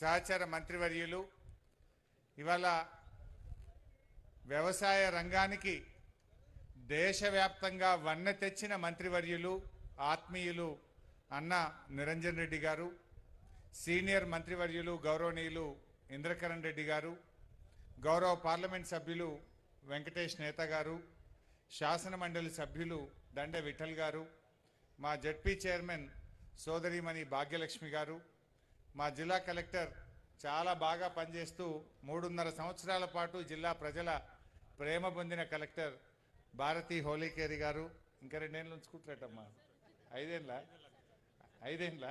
సహచార మంత్రివర్యులు ఇవాళ వ్యవసాయ రంగానికి దేశవ్యాప్తంగా వన్నె తెచ్చిన మంత్రివర్యులు ఆత్మీయులు అన్న నిరంజన్ రెడ్డి గారు సీనియర్ మంత్రివర్యులు గౌరవనీయులు ఇంద్రకరణ్ రెడ్డి గారు గౌరవ పార్లమెంట్ సభ్యులు వెంకటేష్ నేత గారు శాసనమండలి సభ్యులు దండ విఠల్ గారు మా జడ్పీ చైర్మన్ సోదరిమణి భాగ్యలక్ష్మి గారు మా జిల్లా కలెక్టర్ చాలా బాగా పనిచేస్తూ మూడున్నర సంవత్సరాల పాటు జిల్లా ప్రజల ప్రేమ పొందిన కలెక్టర్ భారతి హోలీకేరి గారు ఇంకా రెండేళ్ళు ఉంచుకుంటారటమ్మా ఐదేళ్ళ ఐదేళ్ళ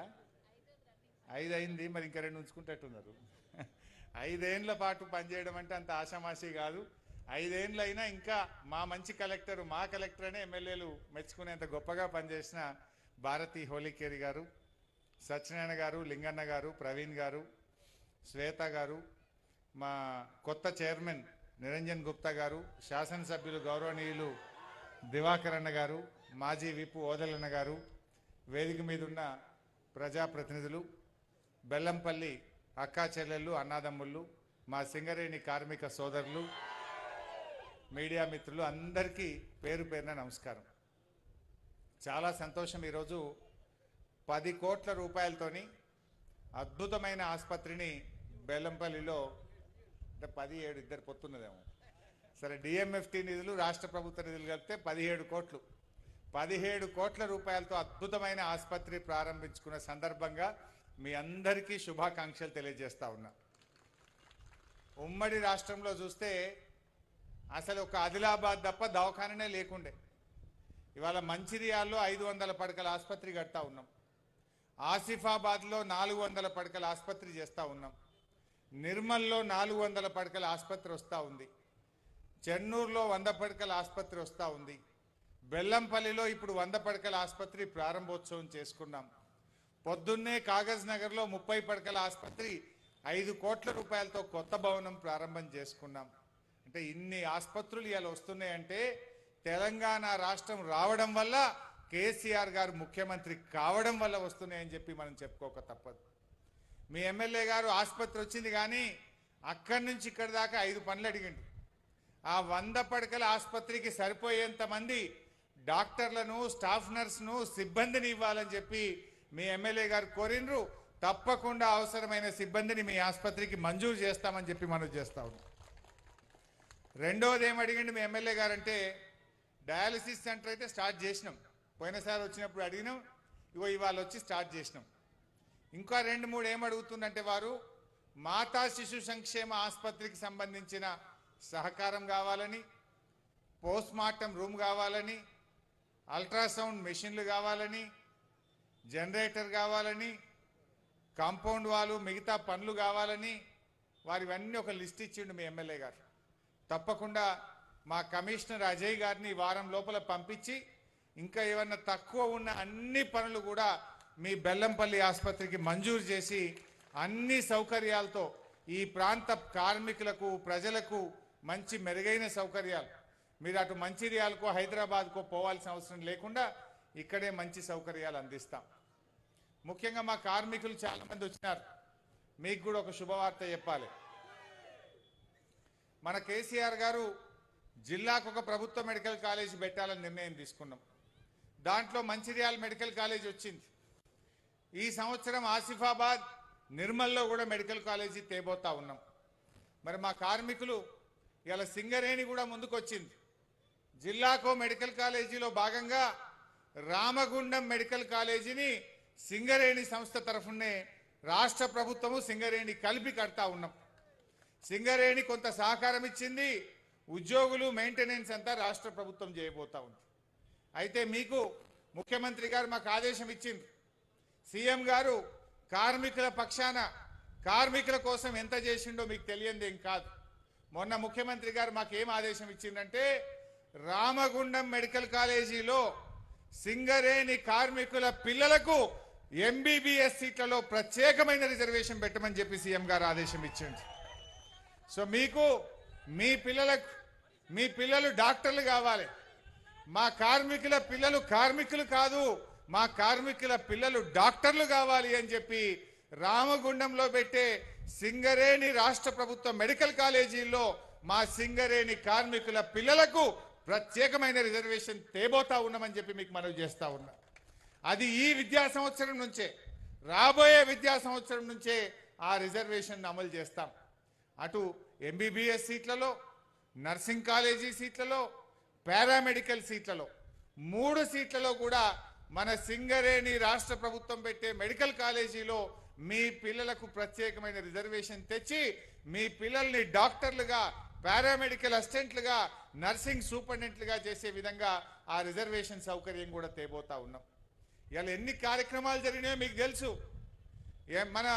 ఐదు అయింది మరి ఇంకా రెండు ఉంచుకుంటున్నారు ఐదేండ్ల పాటు పనిచేయడం అంటే అంత ఆషామాషి కాదు ఐదేండ్లు అయినా ఇంకా మా మంచి కలెక్టర్ మా కలెక్టర్ అనే ఎమ్మెల్యేలు మెచ్చుకునేంత గొప్పగా పనిచేసిన భారతి హోలీకేరి గారు సత్యనారాయణ గారు లింగన్న గారు ప్రవీణ్ గారు శ్వేత గారు మా కొత్త చైర్మన్ నిరంజన్ గుప్తా గారు శాసనసభ్యులు గౌరవనీయులు దివాకరన్న గారు మాజీ విపు ఓదలన్న గారు వేదిక మీద ఉన్న ప్రజాప్రతినిధులు బెల్లంపల్లి అక్కా చెల్లెళ్ళు అన్నాదమ్ముళ్ళు మా సింగరేణి కార్మిక సోదరులు మీడియా మిత్రులు అందరికీ పేరు పేరున నమస్కారం చాలా సంతోషం ఈరోజు పది కోట్ల రూపాయలతోని అద్భుతమైన ఆసుపత్రిని బెల్లంపల్లిలో అంటే పది ఏడు ఇద్దరు పొత్తున్నదేమో సరే డిఎంఎఫ్టీ నిధులు రాష్ట్ర ప్రభుత్వ నిధులు కలిపితే పదిహేడు కోట్లు పదిహేడు కోట్ల రూపాయలతో అద్భుతమైన ఆసుపత్రి ప్రారంభించుకున్న సందర్భంగా మీ అందరికీ శుభాకాంక్షలు తెలియజేస్తా ఉన్నా ఉమ్మడి రాష్ట్రంలో చూస్తే అసలు ఒక ఆదిలాబాద్ తప్ప దవాఖాననే లేకుండే ఇవాళ మంచిర్యాల్లో ఐదు వందల పడకల ఆసుపత్రి కడతా ఉన్నాం ఆసిఫాబాద్లో నాలుగు వందల పడకల ఆసుపత్రి చేస్తూ ఉన్నాం నిర్మల్లో నాలుగు వందల పడకల ఆసుపత్రి వస్తూ ఉంది చెన్నూరులో వంద పడకల ఆసుపత్రి వస్తూ ఉంది బెల్లంపల్లిలో ఇప్పుడు వంద పడకల ఆసుపత్రి ప్రారంభోత్సవం చేసుకున్నాం పొద్దున్నే కాగజ్ నగర్లో ముప్పై పడకల ఆసుపత్రి ఐదు కోట్ల రూపాయలతో కొత్త భవనం ప్రారంభం చేసుకున్నాం అంటే ఇన్ని ఆసుపత్రులు ఇలా వస్తున్నాయంటే తెలంగాణ రాష్ట్రం రావడం వల్ల కేసీఆర్ గారు ముఖ్యమంత్రి కావడం వల్ల వస్తున్నాయని చెప్పి మనం చెప్పుకోక తప్పదు మీ ఎమ్మెల్యే గారు ఆసుపత్రి వచ్చింది కానీ అక్కడి నుంచి ఇక్కడ దాకా ఐదు పనులు అడిగిండు ఆ వంద పడకల ఆసుపత్రికి సరిపోయేంత మంది డాక్టర్లను స్టాఫ్ నర్స్ను సిబ్బందిని ఇవ్వాలని చెప్పి మీ ఎమ్మెల్యే గారు కోరినరు తప్పకుండా అవసరమైన సిబ్బందిని మీ ఆసుపత్రికి మంజూరు చేస్తామని చెప్పి మనం చేస్తా ఉన్నాం రెండోది అడిగిండు మీ ఎమ్మెల్యే గారు అంటే డయాలసిస్ సెంటర్ అయితే స్టార్ట్ చేసినాం పోయినసారి వచ్చినప్పుడు అడిగినాం ఇగో ఇవాళ వచ్చి స్టార్ట్ చేసినాం ఇంకా రెండు మూడు ఏమడుగుతుందంటే వారు మాతా శిశు సంక్షేమ ఆసుపత్రికి సంబంధించిన సహకారం కావాలని పోస్ట్ మార్టం రూమ్ కావాలని అల్ట్రాసౌండ్ మెషిన్లు కావాలని జనరేటర్ కావాలని కాంపౌండ్ వాళ్ళు మిగతా పనులు కావాలని వారివన్నీ ఒక లిస్ట్ ఇచ్చిండు మీ ఎమ్మెల్యే గారు తప్పకుండా మా కమిషనర్ అజయ్ గారిని వారం లోపల పంపించి ఇంకా ఏమన్నా తక్కువ ఉన్న అన్ని పనులు కూడా మీ బెల్లంపల్లి ఆసుపత్రికి మంజూరు చేసి అన్ని సౌకర్యాలతో ఈ ప్రాంత కార్మికులకు ప్రజలకు మంచి మెరుగైన సౌకర్యాలు మీరు అటు మంచిర్యాలకో హైదరాబాద్కో పోవాల్సిన అవసరం లేకుండా ఇక్కడే మంచి సౌకర్యాలు అందిస్తాం ముఖ్యంగా మా కార్మికులు చాలామంది వచ్చినారు మీకు కూడా ఒక శుభవార్త చెప్పాలి మన కేసీఆర్ గారు జిల్లాకు ఒక ప్రభుత్వ మెడికల్ కాలేజీ పెట్టాలని నిర్ణయం తీసుకున్నాం దాంట్లో మంచిర్యాల మెడికల్ కాలేజ్ వచ్చింది ఈ సంవత్సరం ఆసిఫాబాద్ నిర్మల్లో కూడా మెడికల్ కాలేజీ తేబోతా ఉన్నాం మరి మా కార్మికులు ఇలా సింగరేణి కూడా ముందుకొచ్చింది జిల్లాకో మెడికల్ కాలేజీలో భాగంగా రామగుండం మెడికల్ కాలేజీని సింగరేణి సంస్థ తరఫునే రాష్ట్ర ప్రభుత్వము సింగరేణి కలిపి కడతా ఉన్నాం సింగరేణి కొంత సహకారం ఇచ్చింది ఉద్యోగులు మెయింటెనెన్స్ అంతా రాష్ట్ర ప్రభుత్వం చేయబోతా ఉంది అయితే మీకు ముఖ్యమంత్రి గారు మాకు ఆదేశం ఇచ్చింది సీఎం గారు కార్మికుల పక్షాన కార్మికుల కోసం ఎంత చేసిండో మీకు తెలియంది ఏం కాదు మొన్న ముఖ్యమంత్రి గారు మాకు ఏం ఆదేశం ఇచ్చిందంటే రామగుండం మెడికల్ కాలేజీలో సింగరేణి కార్మికుల పిల్లలకు ఎంబీబీఎస్ సీట్లలో ప్రత్యేకమైన రిజర్వేషన్ పెట్టమని చెప్పి సీఎం గారు ఆదేశం ఇచ్చింది సో మీకు మీ పిల్లలకు మీ పిల్లలు డాక్టర్లు కావాలి మా కార్మికుల పిల్లలు కార్మికులు కాదు మా కార్మికుల పిల్లలు డాక్టర్లు కావాలి అని చెప్పి రామగుండంలో పెట్టే సింగరేణి రాష్ట్ర ప్రభుత్వ మెడికల్ కాలేజీల్లో మా సింగరేణి కార్మికుల పిల్లలకు ప్రత్యేకమైన రిజర్వేషన్ తేబోతా ఉన్నామని చెప్పి మీకు మనవి చేస్తా ఉన్నా అది ఈ విద్యా సంవత్సరం నుంచే రాబోయే విద్యా సంవత్సరం నుంచే ఆ రిజర్వేషన్ అమలు చేస్తాం అటు ఎంబీబీఎస్ సీట్లలో నర్సింగ్ కాలేజీ సీట్లలో పారామెడికల్ సీట్లలో మూడు సీట్లలో కూడా మన సింగరేణి రాష్ట్ర ప్రభుత్వం పెట్టే మెడికల్ కాలేజీలో మీ పిల్లలకు ప్రత్యేకమైన రిజర్వేషన్ తెచ్చి మీ పిల్లల్ని డాక్టర్లుగా పారామెడికల్ అసిస్టెంట్లుగా నర్సింగ్ సూపరింటెండెంట్లుగా చేసే విధంగా ఆ రిజర్వేషన్ సౌకర్యం కూడా తేబోతా ఉన్నాం ఇలా ఎన్ని కార్యక్రమాలు జరిగినాయో మీకు తెలుసు మన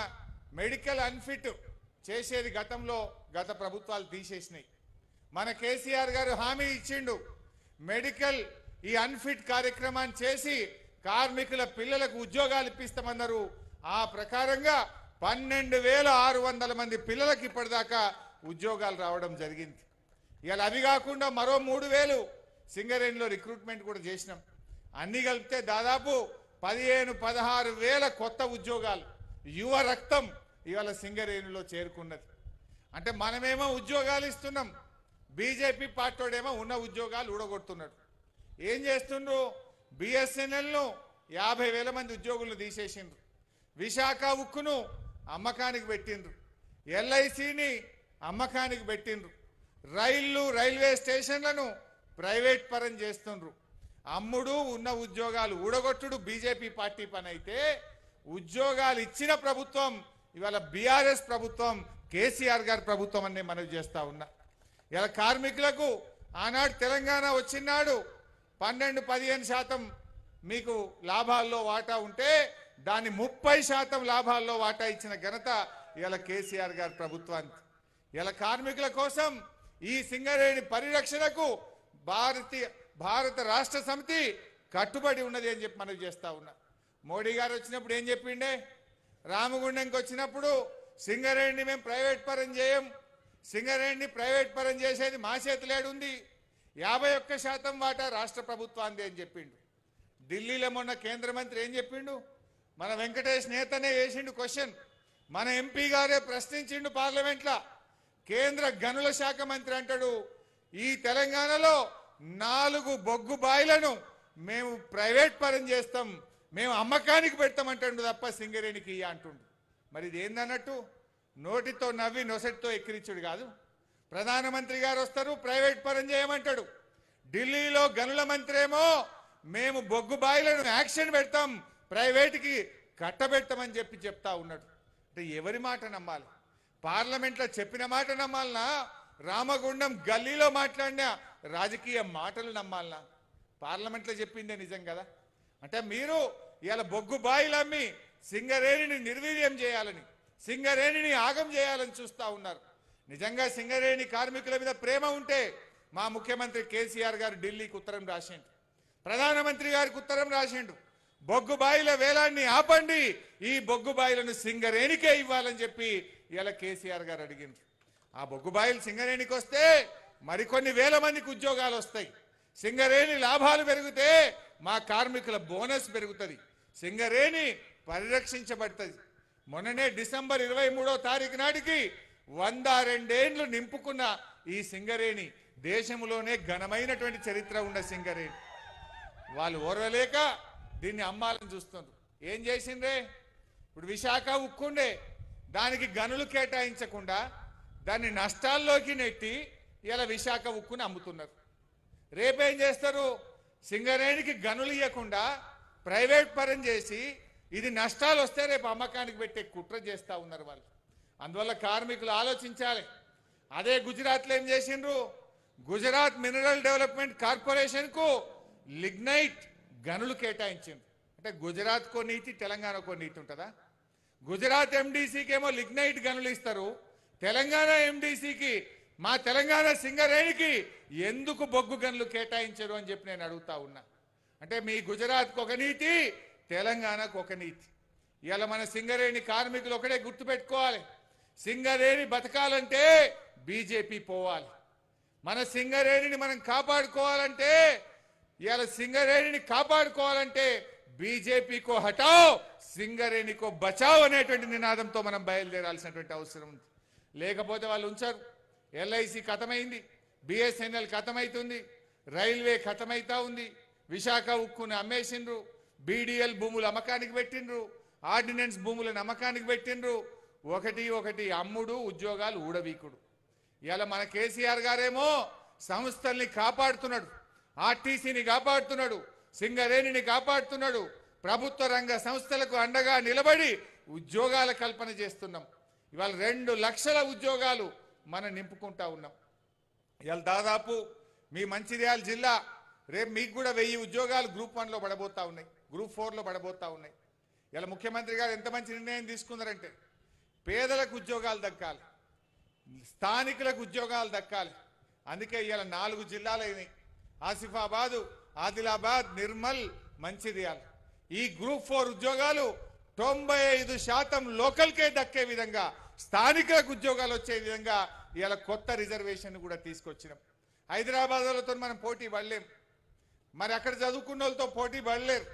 మెడికల్ అన్ఫిట్ చేసేది గతంలో గత ప్రభుత్వాలు తీసేసినాయి మన కేసీఆర్ గారు హామీ ఇచ్చిండు మెడికల్ ఈ అన్ఫిట్ కార్యక్రమాన్ని చేసి కార్మికుల పిల్లలకు ఉద్యోగాలు ఇప్పిస్తామన్నారు ఆ ప్రకారంగా పన్నెండు వేల ఆరు వందల మంది పిల్లలకి ఇప్పటిదాకా ఉద్యోగాలు రావడం జరిగింది ఇవాళ అవి కాకుండా మరో మూడు వేలు సింగరేణిలో రిక్రూట్మెంట్ కూడా చేసినాం అన్ని కలిపితే దాదాపు పదిహేను పదహారు వేల కొత్త ఉద్యోగాలు యువ రక్తం ఇవాళ సింగరేణిలో చేరుకున్నది అంటే మనమేమో ఉద్యోగాలు ఇస్తున్నాం బీజేపీ పార్టీడేమో ఉన్న ఉద్యోగాలు ఊడగొడుతున్నాడు ఏం చేస్తుండ్రు బిఎస్ఎన్ఎల్ను యాభై వేల మంది ఉద్యోగులను తీసేసిండ్రు విశాఖ ఉక్కును అమ్మకానికి పెట్టిండ్రు ఎల్ఐసిని అమ్మకానికి పెట్టిండ్రు రైళ్లు రైల్వే స్టేషన్లను ప్రైవేట్ పరం చేస్తుండ్రు అమ్ముడు ఉన్న ఉద్యోగాలు ఊడగొట్టుడు బీజేపీ పార్టీ పని అయితే ఉద్యోగాలు ఇచ్చిన ప్రభుత్వం ఇవాళ బీఆర్ఎస్ ప్రభుత్వం కేసీఆర్ గారి ప్రభుత్వం అనే మనవి చేస్తా ఉన్నా ఇలా కార్మికులకు ఆనాడు తెలంగాణ వచ్చినాడు పన్నెండు పదిహేను శాతం మీకు లాభాల్లో వాటా ఉంటే దాన్ని ముప్పై శాతం లాభాల్లో వాటా ఇచ్చిన ఘనత ఇలా కేసీఆర్ గారి ప్రభుత్వానికి ఇలా కార్మికుల కోసం ఈ సింగరేణి పరిరక్షణకు భారతీయ భారత రాష్ట్ర సమితి కట్టుబడి ఉన్నది అని చెప్పి మనం చేస్తా ఉన్నా మోడీ గారు వచ్చినప్పుడు ఏం చెప్పిండే రామగుండంకి వచ్చినప్పుడు సింగరేణిని మేము ప్రైవేట్ పరం చేయం సింగరేణిని ప్రైవేట్ పరం చేసేది మా చేతిలేడుంది యాభై ఒక్క శాతం వాటా రాష్ట్ర ప్రభుత్వాన్ని అని చెప్పిండు ఢిల్లీలో మొన్న కేంద్ర మంత్రి ఏం చెప్పిండు మన వెంకటేష్ నేతనే వేసిండు క్వశ్చన్ మన ఎంపీ గారే ప్రశ్నించిండు పార్లమెంట్లో కేంద్ర గనుల శాఖ మంత్రి అంటాడు ఈ తెలంగాణలో నాలుగు బొగ్గు బాయిలను మేము ప్రైవేట్ పరం చేస్తాం మేము అమ్మకానికి పెడతామంటాడు తప్ప సింగరేణికి అంటుండు మరి ఇది ఏందన్నట్టు నోటితో నవ్వి నొసటితో ఎక్కిరించుడు కాదు ప్రధానమంత్రి గారు వస్తారు ప్రైవేట్ పరం చేయమంటాడు ఢిల్లీలో గనుల మంత్రి ఏమో మేము బొగ్గు బాయిలను యాక్షన్ పెడతాం ప్రైవేట్కి కట్టబెడతామని చెప్పి చెప్తా ఉన్నాడు అంటే ఎవరి మాట నమ్మాలి పార్లమెంట్లో చెప్పిన మాట నమ్మాలనా రామగుండం గల్లీలో మాట్లాడిన రాజకీయ మాటలు నమ్మాలనా పార్లమెంట్లో చెప్పిందే నిజం కదా అంటే మీరు ఇవాళ బొగ్గు బాయిలు అమ్మి సింగరేణిని నిర్వీర్యం చేయాలని సింగరేణిని ఆగం చేయాలని చూస్తూ ఉన్నారు నిజంగా సింగరేణి కార్మికుల మీద ప్రేమ ఉంటే మా ముఖ్యమంత్రి కేసీఆర్ గారు ఢిల్లీకి ఉత్తరం రాసిండు ప్రధానమంత్రి గారికి ఉత్తరం రాసిండు బొగ్గు బాయిల వేలాన్ని ఆపండి ఈ బొగ్గు బాయిలను సింగరేణికే ఇవ్వాలని చెప్పి ఇలా కేసీఆర్ గారు అడిగింది ఆ బొగ్గు బాయిలు సింగరేణికి వస్తే మరికొన్ని వేల మందికి ఉద్యోగాలు వస్తాయి సింగరేణి లాభాలు పెరిగితే మా కార్మికుల బోనస్ పెరుగుతుంది సింగరేణి పరిరక్షించబడుతుంది మొన్ననే డిసెంబర్ ఇరవై మూడో తారీఖు నాటికి వంద రెండేండ్లు నింపుకున్న ఈ సింగరేణి దేశంలోనే ఘనమైనటువంటి చరిత్ర ఉన్న సింగరేణి వాళ్ళు ఓర్వలేక దీన్ని అమ్మాలని చూస్తున్నారు ఏం చేసిందే ఇప్పుడు విశాఖ ఉక్కుండే దానికి గనులు కేటాయించకుండా దాన్ని నష్టాల్లోకి నెట్టి ఇలా విశాఖ ఉక్కుని అమ్ముతున్నారు రేపేం చేస్తారు సింగరేణికి గనులు ఇవ్వకుండా ప్రైవేట్ పరం చేసి ఇది నష్టాలు వస్తే రేపు అమ్మకానికి పెట్టే కుట్ర చేస్తూ ఉన్నారు వాళ్ళు అందువల్ల కార్మికులు ఆలోచించాలి అదే గుజరాత్లో ఏం చేసిండ్రు గుజరాత్ మినరల్ డెవలప్మెంట్ కార్పొరేషన్కు లిగ్నైట్ గనులు కేటాయించిండ్రు అంటే గుజరాత్కో నీతి తెలంగాణకో నీతి ఉంటుందా గుజరాత్ ఎండీసీకి ఏమో లిగ్నైట్ గనులు ఇస్తారు తెలంగాణ ఎండీసీకి మా తెలంగాణ సింగరేణికి ఎందుకు బొగ్గు గనులు కేటాయించరు అని చెప్పి నేను అడుగుతా ఉన్నా అంటే మీ గుజరాత్కు ఒక నీతి తెలంగాణకు ఒక నీతి ఇవాళ మన సింగరేణి కార్మికులు ఒకటే గుర్తుపెట్టుకోవాలి సింగరేణి బతకాలంటే బీజేపీ పోవాలి మన సింగరేణిని మనం కాపాడుకోవాలంటే ఇవాళ సింగరేణిని కాపాడుకోవాలంటే బీజేపీకో హటావ్ సింగరేణికో బచావ్ అనేటువంటి నినాదంతో మనం బయలుదేరాల్సినటువంటి అవసరం ఉంది లేకపోతే వాళ్ళు ఉంచారు ఎల్ఐసి కథమైంది బిఎస్ఎన్ఎల్ కథమవుతుంది రైల్వే కథమైతా ఉంది విశాఖ ఉక్కుని అమ్మేసిండ్రు బీడీఎల్ భూములు అమ్మకానికి పెట్టిండ్రు ఆర్డినెన్స్ భూములను అమ్మకానికి పెట్టిండ్రు ఒకటి ఒకటి అమ్ముడు ఉద్యోగాలు ఊడవీకుడు ఇవాళ మన కేసీఆర్ గారేమో సంస్థల్ని కాపాడుతున్నాడు ఆర్టీసీని కాపాడుతున్నాడు సింగరేణిని కాపాడుతున్నాడు ప్రభుత్వ రంగ సంస్థలకు అండగా నిలబడి ఉద్యోగాల కల్పన చేస్తున్నాం ఇవాళ రెండు లక్షల ఉద్యోగాలు మనం నింపుకుంటా ఉన్నాం ఇవాళ దాదాపు మీ మంచిర్యాల జిల్లా రేపు మీకు కూడా వెయ్యి ఉద్యోగాలు గ్రూప్ వన్లో పడబోతా ఉన్నాయి గ్రూప్ ఫోర్లో పడబోతా ఉన్నాయి ఇలా ముఖ్యమంత్రి గారు ఎంత మంచి నిర్ణయం తీసుకున్నారంటే పేదలకు ఉద్యోగాలు దక్కాలి స్థానికులకు ఉద్యోగాలు దక్కాలి అందుకే ఇలా నాలుగు జిల్లాలైనవి ఆసిఫాబాదు ఆదిలాబాద్ నిర్మల్ మంచిర్యాల ఈ గ్రూప్ ఫోర్ ఉద్యోగాలు తొంభై ఐదు శాతం లోకల్కే దక్కే విధంగా స్థానికులకు ఉద్యోగాలు వచ్చే విధంగా ఇవాళ కొత్త రిజర్వేషన్ కూడా తీసుకొచ్చినాం హైదరాబాద్లతో మనం పోటీ పడలేము మరి అక్కడ చదువుకున్న వాళ్ళతో పోటీ పడలేరు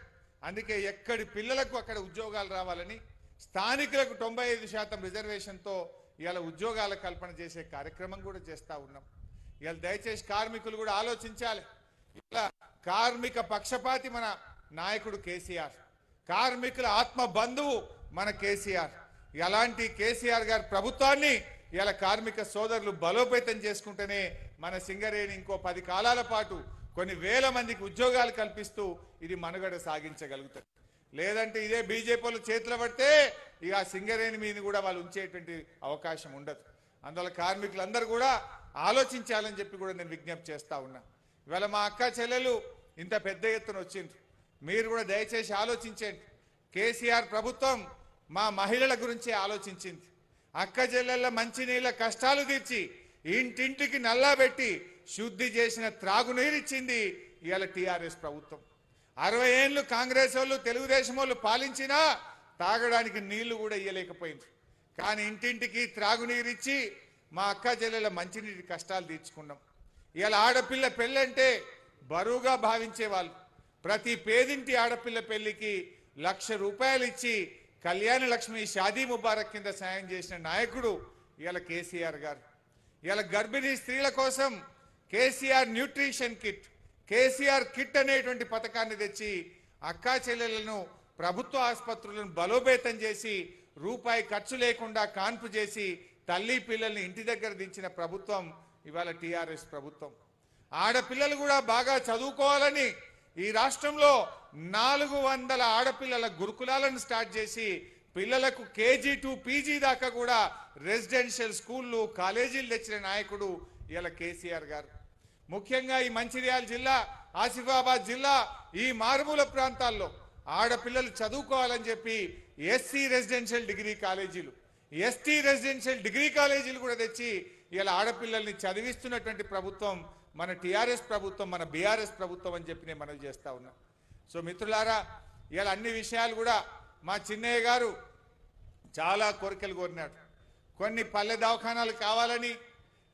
అందుకే ఎక్కడి పిల్లలకు అక్కడ ఉద్యోగాలు రావాలని స్థానికులకు తొంభై ఐదు శాతం రిజర్వేషన్తో ఇవాళ ఉద్యోగాల కల్పన చేసే కార్యక్రమం కూడా చేస్తూ ఉన్నాం ఇవాళ దయచేసి కార్మికులు కూడా ఆలోచించాలి ఇలా కార్మిక పక్షపాతి మన నాయకుడు కేసీఆర్ కార్మికుల ఆత్మ బంధువు మన కేసీఆర్ ఎలాంటి కేసీఆర్ గారి ప్రభుత్వాన్ని ఇలా కార్మిక సోదరులు బలోపేతం చేసుకుంటేనే మన సింగరేణి ఇంకో పది కాలాల పాటు కొన్ని వేల మందికి ఉద్యోగాలు కల్పిస్తూ ఇది మనుగడ సాగించగలుగుతారు లేదంటే ఇదే బీజేపీలో చేతిలో పడితే ఇక సింగరేణి మీద కూడా వాళ్ళు ఉంచేటువంటి అవకాశం ఉండదు అందువల్ల కార్మికులందరూ కూడా ఆలోచించాలని చెప్పి కూడా నేను విజ్ఞప్తి చేస్తా ఉన్నా ఇవాళ మా అక్క చెల్లెలు ఇంత పెద్ద ఎత్తున వచ్చింది మీరు కూడా దయచేసి ఆలోచించండి కేసీఆర్ ప్రభుత్వం మా మహిళల గురించి ఆలోచించింది అక్క చెల్లెళ్ళ మంచినీళ్ళ కష్టాలు తీర్చి ఇంటింటికి నల్లా పెట్టి శుద్ధి చేసిన త్రాగునీరిచ్చింది ఇవాళ టీఆర్ఎస్ ప్రభుత్వం అరవై ఏళ్ళు కాంగ్రెస్ వాళ్ళు తెలుగుదేశం వాళ్ళు పాలించినా తాగడానికి నీళ్లు కూడా ఇయ్యలేకపోయింది కానీ ఇంటింటికి త్రాగునీరిచ్చి మా అక్క చెల్లెల మంచినీటి కష్టాలు తీర్చుకున్నాం ఇవాళ ఆడపిల్ల పెళ్ళంటే బరువుగా భావించేవాళ్ళు ప్రతి పేదింటి ఆడపిల్ల పెళ్లికి లక్ష రూపాయలు ఇచ్చి కళ్యాణ లక్ష్మి షాదీ ముబారక్ కింద సాయం చేసిన నాయకుడు ఇవాళ కేసీఆర్ గారు ఇవాళ గర్భిణీ స్త్రీల కోసం KCR nutrition kit KCR kit అనేటువంటి పథకాన్ని తెచ్చి అక్కా చెల్లెలను ప్రభుత్వ ఆసుపత్రులను బలోపేతం చేసి రూపాయి ఖర్చు లేకుండా కాన్పు చేసి తల్లి పిల్లల్ని ఇంటి దగ్గర దించిన ప్రభుత్వం ఇవాళ టీఆర్ఎస్ ప్రభుత్వం ఆడపిల్లలు కూడా బాగా చదువుకోవాలని ఈ రాష్ట్రంలో నాలుగు వందల ఆడపిల్లల గురుకులాలను స్టార్ట్ చేసి పిల్లలకు కేజీ టు పీజీ దాకా కూడా రెసిడెన్షియల్ స్కూళ్ళు కాలేజీలు తెచ్చిన నాయకుడు ఇవాళ కేసీఆర్ గారు ముఖ్యంగా ఈ మంచిర్యాల జిల్లా ఆసిఫాబాద్ జిల్లా ఈ మారుమూల ప్రాంతాల్లో ఆడపిల్లలు చదువుకోవాలని చెప్పి ఎస్సీ రెసిడెన్షియల్ డిగ్రీ కాలేజీలు ఎస్టీ రెసిడెన్షియల్ డిగ్రీ కాలేజీలు కూడా తెచ్చి ఇలా ఆడపిల్లల్ని చదివిస్తున్నటువంటి ప్రభుత్వం మన టీఆర్ఎస్ ప్రభుత్వం మన బీఆర్ఎస్ ప్రభుత్వం అని చెప్పి నేను మనవి చేస్తూ ఉన్నా సో మిత్రులారా ఇలా అన్ని విషయాలు కూడా మా చిన్నయ్య గారు చాలా కోరికలు కోరినాడు కొన్ని పల్లె దవాఖానాలు కావాలని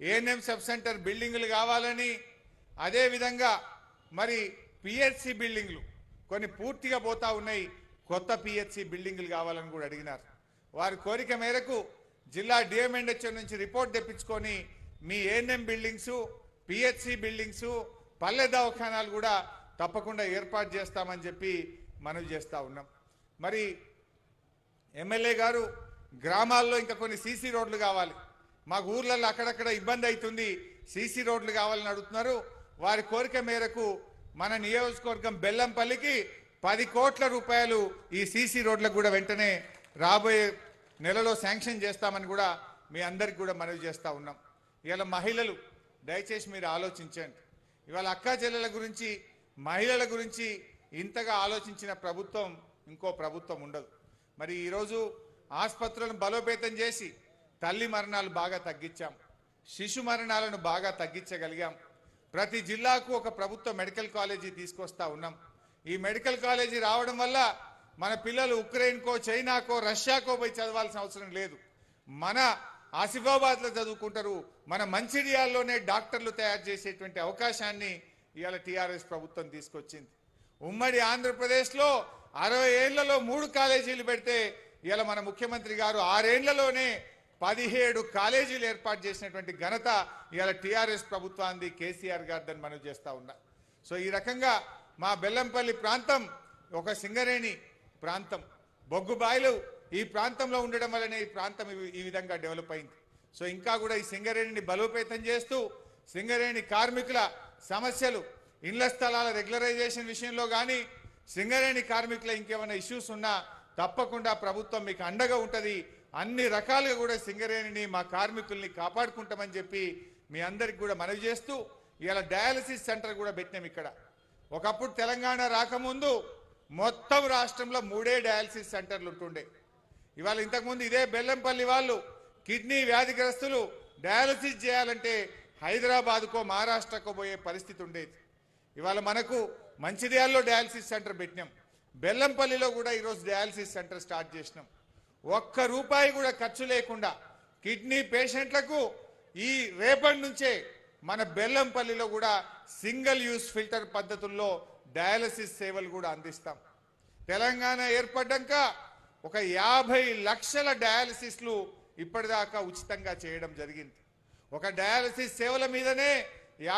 ఏఎన్ఎం సబ్ సెంటర్ బిల్డింగ్లు కావాలని అదేవిధంగా మరి పిహెచ్సి బిల్డింగ్లు కొన్ని పూర్తిగా పోతా ఉన్నాయి కొత్త పిహెచ్సి బిల్డింగ్లు కావాలని కూడా అడిగినారు వారి కోరిక మేరకు జిల్లా డిఎంఎండ్హెచ్ఓ నుంచి రిపోర్ట్ తెప్పించుకొని మీ ఏఎన్ఎం బిల్డింగ్స్ పిహెచ్సి బిల్డింగ్స్ పల్లె దవాఖానాలు కూడా తప్పకుండా ఏర్పాటు చేస్తామని చెప్పి మనవి చేస్తూ ఉన్నాం మరి ఎమ్మెల్యే గారు గ్రామాల్లో ఇంకా కొన్ని సీసీ రోడ్లు కావాలి మాకు ఊర్లలో అక్కడక్కడ ఇబ్బంది అవుతుంది సీసీ రోడ్లు కావాలని అడుగుతున్నారు వారి కోరిక మేరకు మన నియోజకవర్గం బెల్లంపల్లికి పది కోట్ల రూపాయలు ఈ సీసీ రోడ్లకు కూడా వెంటనే రాబోయే నెలలో శాంక్షన్ చేస్తామని కూడా మీ అందరికి కూడా మనవి చేస్తూ ఉన్నాం ఇవాళ మహిళలు దయచేసి మీరు ఆలోచించండి ఇవాళ అక్కా చెల్లెల గురించి మహిళల గురించి ఇంతగా ఆలోచించిన ప్రభుత్వం ఇంకో ప్రభుత్వం ఉండదు మరి ఈరోజు ఆసుపత్రులను బలోపేతం చేసి తల్లి మరణాలు బాగా తగ్గించాం శిశు మరణాలను బాగా తగ్గించగలిగాం ప్రతి జిల్లాకు ఒక ప్రభుత్వ మెడికల్ కాలేజీ తీసుకొస్తా ఉన్నాం ఈ మెడికల్ కాలేజీ రావడం వల్ల మన పిల్లలు ఉక్రెయిన్కో చైనాకో రష్యాకో పోయి చదవాల్సిన అవసరం లేదు మన ఆసిఫాబాద్లో చదువుకుంటారు మన మంచిర్యాల్లోనే డాక్టర్లు తయారు చేసేటువంటి అవకాశాన్ని ఇవాళ టీఆర్ఎస్ ప్రభుత్వం తీసుకొచ్చింది ఉమ్మడి ఆంధ్రప్రదేశ్లో అరవై ఏళ్లలో మూడు కాలేజీలు పెడితే ఇవాళ మన ముఖ్యమంత్రి గారు ఆరేళ్లలోనే పదిహేడు కాలేజీలు ఏర్పాటు చేసినటువంటి ఘనత ఇవాళ టీఆర్ఎస్ ప్రభుత్వాన్ని కేసీఆర్ గారిదని మనం చేస్తూ ఉన్నా సో ఈ రకంగా మా బెల్లంపల్లి ప్రాంతం ఒక సింగరేణి ప్రాంతం బొగ్గుబాయిలు ఈ ప్రాంతంలో ఉండడం వల్లనే ఈ ప్రాంతం ఈ విధంగా డెవలప్ అయింది సో ఇంకా కూడా ఈ సింగరేణిని బలోపేతం చేస్తూ సింగరేణి కార్మికుల సమస్యలు ఇండ్ల స్థలాల రెగ్యులరైజేషన్ విషయంలో కానీ సింగరేణి కార్మికుల ఇంకేమైనా ఇష్యూస్ ఉన్నా తప్పకుండా ప్రభుత్వం మీకు అండగా ఉంటుంది అన్ని రకాలుగా కూడా సింగరేణిని మా కార్మికుల్ని కాపాడుకుంటామని చెప్పి మీ అందరికి కూడా మనవి చేస్తూ ఇలా డయాలసిస్ సెంటర్ కూడా పెట్టినాం ఇక్కడ ఒకప్పుడు తెలంగాణ రాకముందు మొత్తం రాష్ట్రంలో మూడే డయాలసిస్ సెంటర్లు ఉంటుండే ఇవాళ ఇంతకుముందు ఇదే బెల్లంపల్లి వాళ్ళు కిడ్నీ వ్యాధిగ్రస్తులు డయాలసిస్ చేయాలంటే హైదరాబాద్కో మహారాష్ట్రకో పోయే పరిస్థితి ఉండేది ఇవాళ మనకు మంచిర్యాలలో డయాలసిస్ సెంటర్ పెట్టినాం బెల్లంపల్లిలో కూడా ఈరోజు డయాలసిస్ సెంటర్ స్టార్ట్ చేసినాం ఒక్క రూపాయి కూడా ఖర్చు లేకుండా కిడ్నీ పేషెంట్లకు ఈ రేపటి నుంచే మన బెల్లంపల్లిలో కూడా సింగిల్ యూస్ ఫిల్టర్ పద్ధతుల్లో డయాలసిస్ సేవలు కూడా అందిస్తాం తెలంగాణ ఏర్పడ్డాక ఒక యాభై లక్షల డయాలసిస్లు ఇప్పటిదాకా ఉచితంగా చేయడం జరిగింది ఒక డయాలసిస్ సేవల మీదనే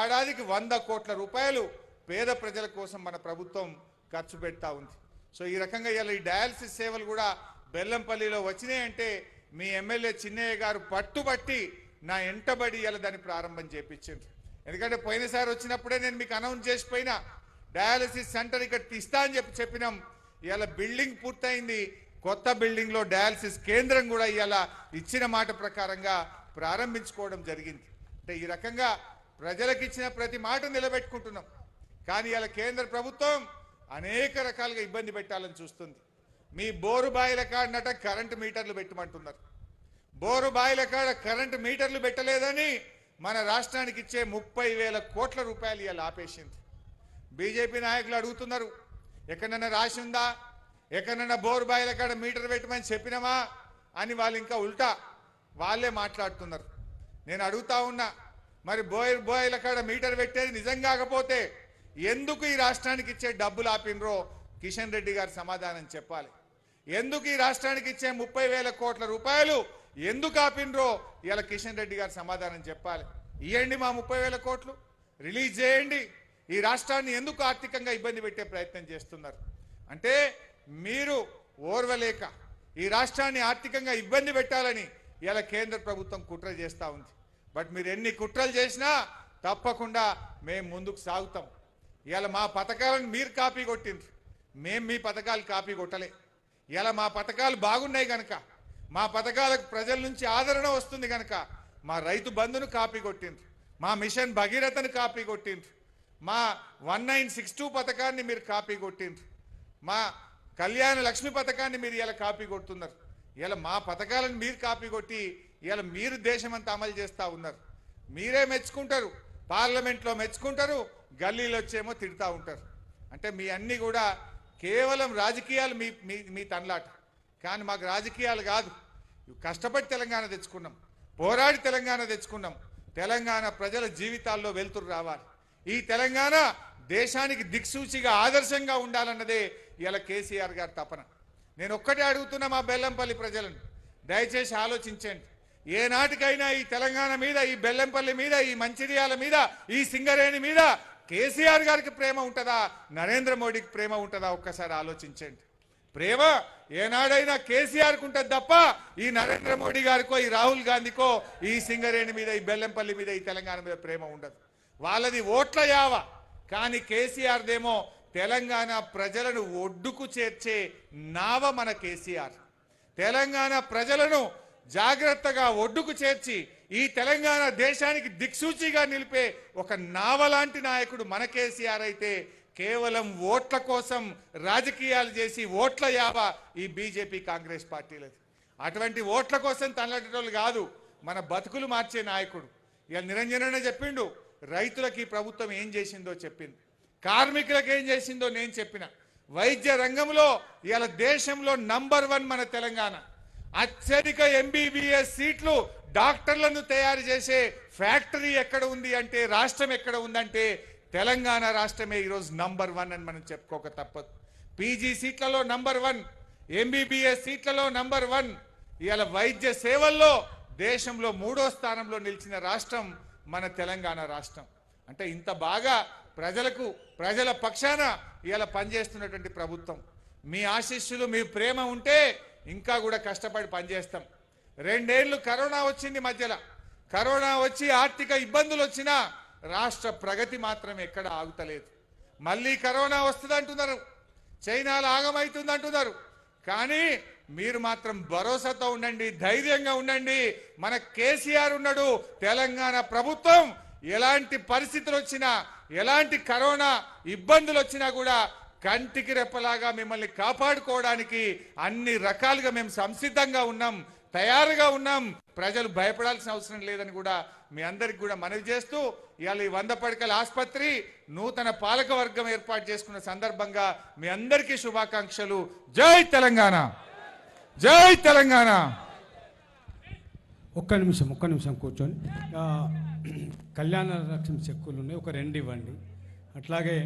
ఏడాదికి వంద కోట్ల రూపాయలు పేద ప్రజల కోసం మన ప్రభుత్వం ఖర్చు పెడతా ఉంది సో ఈ రకంగా ఇలా ఈ డయాలసిస్ సేవలు కూడా బెల్లంపల్లిలో వచ్చినాయంటే మీ ఎమ్మెల్యే చిన్నయ్య గారు పట్టుబట్టి నా ఎంటబడి ఇలా దాన్ని ప్రారంభం చేపించింది ఎందుకంటే పోయినసారి వచ్చినప్పుడే నేను మీకు అనౌన్స్ చేసిపోయినా డయాలసిస్ సెంటర్ ఇక్కడ తీస్తా అని చెప్పి చెప్పినాం ఇవాళ బిల్డింగ్ పూర్తయింది కొత్త బిల్డింగ్లో డయాలసిస్ కేంద్రం కూడా ఇవాళ ఇచ్చిన మాట ప్రకారంగా ప్రారంభించుకోవడం జరిగింది అంటే ఈ రకంగా ప్రజలకు ఇచ్చిన ప్రతి మాట నిలబెట్టుకుంటున్నాం కానీ ఇలా కేంద్ర ప్రభుత్వం అనేక రకాలుగా ఇబ్బంది పెట్టాలని చూస్తుంది మీ బోరు బాయిల కాడనట కరెంటు మీటర్లు పెట్టమంటున్నారు బోరు బాయిల కాడ కరెంటు మీటర్లు పెట్టలేదని మన రాష్ట్రానికి ఇచ్చే ముప్పై వేల కోట్ల రూపాయలు ఇవాళ ఆపేసింది బీజేపీ నాయకులు అడుగుతున్నారు ఎక్కడన్నా రాసి ఉందా ఎక్కడన్నా బోరు బాయిల కాడ మీటర్ పెట్టమని చెప్పినామా అని వాళ్ళు ఇంకా ఉల్టా వాళ్ళే మాట్లాడుతున్నారు నేను అడుగుతా ఉన్నా మరి బోయిల్ బోయిల కాడ మీటర్ పెట్టేది నిజం కాకపోతే ఎందుకు ఈ రాష్ట్రానికి ఇచ్చే డబ్బులు ఆపినరో కిషన్ రెడ్డి గారు సమాధానం చెప్పాలి ఎందుకు ఈ రాష్ట్రానికి ఇచ్చే ముప్పై వేల కోట్ల రూపాయలు ఎందుకు ఆపినరో ఇలా కిషన్ రెడ్డి గారు సమాధానం చెప్పాలి ఇవ్వండి మా ముప్పై వేల కోట్లు రిలీజ్ చేయండి ఈ రాష్ట్రాన్ని ఎందుకు ఆర్థికంగా ఇబ్బంది పెట్టే ప్రయత్నం చేస్తున్నారు అంటే మీరు ఓర్వలేక ఈ రాష్ట్రాన్ని ఆర్థికంగా ఇబ్బంది పెట్టాలని ఇలా కేంద్ర ప్రభుత్వం కుట్ర చేస్తూ ఉంది బట్ మీరు ఎన్ని కుట్రలు చేసినా తప్పకుండా మేము ముందుకు సాగుతాం ఇవాళ మా పథకాలను మీరు కాపీ కొట్టిండ్రు మేము మీ పథకాలు కాపీ కొట్టలే ఇలా మా పథకాలు బాగున్నాయి కనుక మా పథకాలకు ప్రజల నుంచి ఆదరణ వస్తుంది కనుక మా రైతు బంధును కాపీ కొట్టిండ్రు మా మిషన్ భగీరథను కాపీ కొట్టిండ్రు మా వన్ నైన్ సిక్స్ టూ పథకాన్ని మీరు కాపీ కొట్టిండ్రు మా కళ్యాణ లక్ష్మి పథకాన్ని మీరు ఇలా కాపీ కొడుతున్నారు ఇలా మా పథకాలను మీరు కాపీ కొట్టి ఇలా మీరు దేశమంతా అమలు చేస్తూ ఉన్నారు మీరే మెచ్చుకుంటారు పార్లమెంట్లో మెచ్చుకుంటారు గల్లీలు వచ్చేమో తిడతా ఉంటారు అంటే మీ అన్నీ కూడా కేవలం రాజకీయాలు మీ మీ మీ తనలాట కానీ మాకు రాజకీయాలు కాదు కష్టపడి తెలంగాణ తెచ్చుకున్నాం పోరాడి తెలంగాణ తెచ్చుకున్నాం తెలంగాణ ప్రజల జీవితాల్లో వెలుతురు రావాలి ఈ తెలంగాణ దేశానికి దిక్సూచిగా ఆదర్శంగా ఉండాలన్నదే ఇలా కేసీఆర్ గారి తపన నేను ఒక్కటే అడుగుతున్నా మా బెల్లంపల్లి ప్రజలను దయచేసి ఆలోచించండి ఏనాటికైనా ఈ తెలంగాణ మీద ఈ బెల్లంపల్లి మీద ఈ మంచిర్యాల మీద ఈ సింగరేణి మీద కేసీఆర్ గారికి ప్రేమ ఉంటుందా నరేంద్ర మోడీకి ప్రేమ ఉంటుందా ఒక్కసారి ఆలోచించండి ప్రేమ ఏనాడైనా కేసీఆర్కి ఉంటుంది తప్ప ఈ నరేంద్ర మోడీ గారికో ఈ రాహుల్ గాంధీకో ఈ సింగరేణి మీద ఈ బెల్లంపల్లి మీద ఈ తెలంగాణ మీద ప్రేమ ఉండదు వాళ్ళది ఓట్ల యావ కానీ కేసీఆర్దేమో తెలంగాణ ప్రజలను ఒడ్డుకు చేర్చే నావ మన కేసీఆర్ తెలంగాణ ప్రజలను జాగ్రత్తగా ఒడ్డుకు చేర్చి ఈ తెలంగాణ దేశానికి దిక్సూచిగా నిలిపే ఒక నావలాంటి నాయకుడు మన కేసీఆర్ అయితే కేవలం ఓట్ల కోసం రాజకీయాలు చేసి ఓట్ల యావ ఈ బీజేపీ కాంగ్రెస్ పార్టీలది అటువంటి ఓట్ల కోసం తనలటోళ్ళు కాదు మన బతుకులు మార్చే నాయకుడు ఇక నిరంజననే చెప్పిండు రైతులకి ప్రభుత్వం ఏం చేసిందో చెప్పింది కార్మికులకు ఏం చేసిందో నేను చెప్పిన వైద్య రంగంలో ఇవాళ దేశంలో నంబర్ వన్ మన తెలంగాణ అత్యధిక ఎంబీబీఎస్ సీట్లు డాక్టర్లను తయారు చేసే ఫ్యాక్టరీ ఎక్కడ ఉంది అంటే రాష్ట్రం ఎక్కడ ఉందంటే తెలంగాణ రాష్ట్రమే ఈరోజు నంబర్ వన్ అని మనం చెప్పుకోక తప్పదు పీజీ సీట్లలో నంబర్ వన్ ఎంబీబీఎస్ సీట్లలో నంబర్ వన్ ఇవాళ వైద్య సేవల్లో దేశంలో మూడో స్థానంలో నిలిచిన రాష్ట్రం మన తెలంగాణ రాష్ట్రం అంటే ఇంత బాగా ప్రజలకు ప్రజల పక్షాన ఇవాళ పనిచేస్తున్నటువంటి ప్రభుత్వం మీ ఆశీస్సులు మీ ప్రేమ ఉంటే ఇంకా కూడా కష్టపడి పనిచేస్తాం రెండేళ్లు కరోనా వచ్చింది మధ్యలో కరోనా వచ్చి ఆర్థిక ఇబ్బందులు వచ్చినా రాష్ట్ర ప్రగతి మాత్రం ఎక్కడ ఆగుతలేదు మళ్ళీ కరోనా వస్తుంది అంటున్నారు చైనాలో ఆగమవుతుంది అంటున్నారు కానీ మీరు మాత్రం భరోసాతో ఉండండి ధైర్యంగా ఉండండి మన కేసీఆర్ ఉన్నాడు తెలంగాణ ప్రభుత్వం ఎలాంటి పరిస్థితులు వచ్చినా ఎలాంటి కరోనా ఇబ్బందులు వచ్చినా కూడా కంటికి రెప్పలాగా మిమ్మల్ని కాపాడుకోవడానికి అన్ని రకాలుగా మేము సంసిద్ధంగా ఉన్నాం తయారుగా ఉన్నాం ప్రజలు భయపడాల్సిన అవసరం లేదని కూడా మీ అందరికి కూడా మనవి చేస్తూ ఇవాళ ఈ వంద పడకల ఆసుపత్రి నూతన పాలక వర్గం ఏర్పాటు చేసుకున్న సందర్భంగా మీ అందరికీ శుభాకాంక్షలు జై తెలంగాణ జై తెలంగాణ ఒక్క నిమిషం ఒక్క నిమిషం కూర్చొని కళ్యాణ రక్షణ చెక్కులు ఉన్నాయి ఒక రెండు ఇవ్వండి అట్లాగే